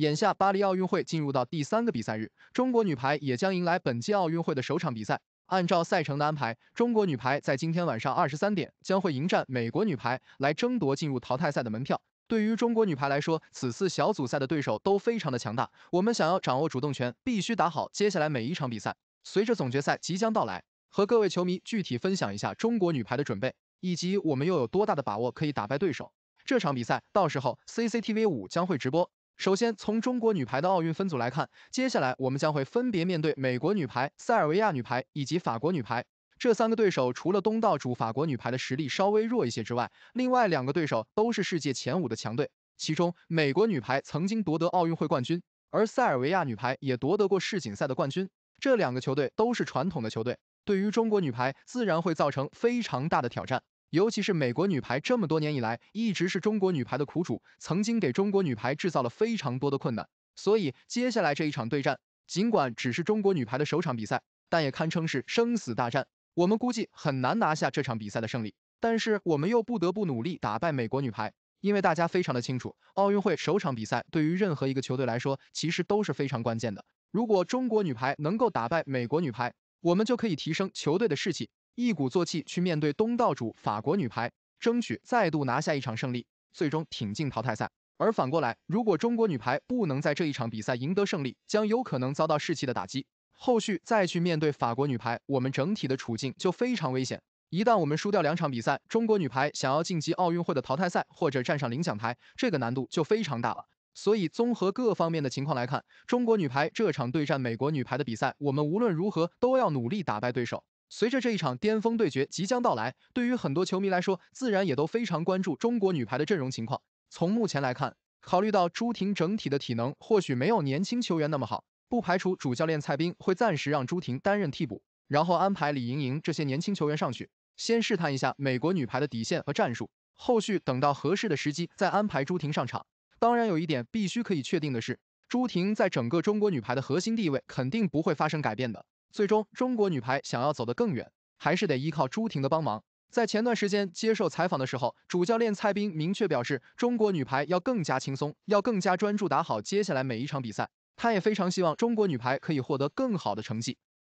眼下巴黎奥运会进入到第三个比赛日，中国女排也将迎来本届奥运会的首场比赛。按照赛程的安排，中国女排在今天晚上二十三点将会迎战美国女排，来争夺进入淘汰赛的门票。对于中国女排来说，此次小组赛的对手都非常的强大，我们想要掌握主动权，必须打好接下来每一场比赛。随着总决赛即将到来，和各位球迷具体分享一下中国女排的准备，以及我们又有多大的把握可以打败对手。这场比赛到时候 CCTV 五将会直播。首先，从中国女排的奥运分组来看，接下来我们将会分别面对美国女排、塞尔维亚女排以及法国女排这三个对手。除了东道主法国女排的实力稍微弱一些之外，另外两个对手都是世界前五的强队。其中，美国女排曾经夺得奥运会冠军，而塞尔维亚女排也夺得过世锦赛的冠军。这两个球队都是传统的球队，对于中国女排自然会造成非常大的挑战。尤其是美国女排这么多年以来，一直是中国女排的苦主，曾经给中国女排制造了非常多的困难。所以接下来这一场对战，尽管只是中国女排的首场比赛，但也堪称是生死大战。我们估计很难拿下这场比赛的胜利，但是我们又不得不努力打败美国女排，因为大家非常的清楚，奥运会首场比赛对于任何一个球队来说，其实都是非常关键的。如果中国女排能够打败美国女排，我们就可以提升球队的士气。一鼓作气去面对东道主法国女排，争取再度拿下一场胜利，最终挺进淘汰赛。而反过来，如果中国女排不能在这一场比赛赢得胜利，将有可能遭到士气的打击，后续再去面对法国女排，我们整体的处境就非常危险。一旦我们输掉两场比赛，中国女排想要晋级奥运会的淘汰赛或者站上领奖台，这个难度就非常大了。所以，综合各方面的情况来看，中国女排这场对战美国女排的比赛，我们无论如何都要努力打败对手。随着这一场巅峰对决即将到来，对于很多球迷来说，自然也都非常关注中国女排的阵容情况。从目前来看，考虑到朱婷整体的体能或许没有年轻球员那么好，不排除主教练蔡斌会暂时让朱婷担任替补，然后安排李盈莹这些年轻球员上去，先试探一下美国女排的底线和战术。后续等到合适的时机再安排朱婷上场。当然，有一点必须可以确定的是，朱婷在整个中国女排的核心地位肯定不会发生改变的。最终，中国女排想要走得更远，还是得依靠朱婷的帮忙。在前段时间接受采访的时候，主教练蔡斌明确表示，中国女排要更加轻松，要更加专注打好接下来每一场比赛。他也非常希望中国女排可以获得更好的成绩。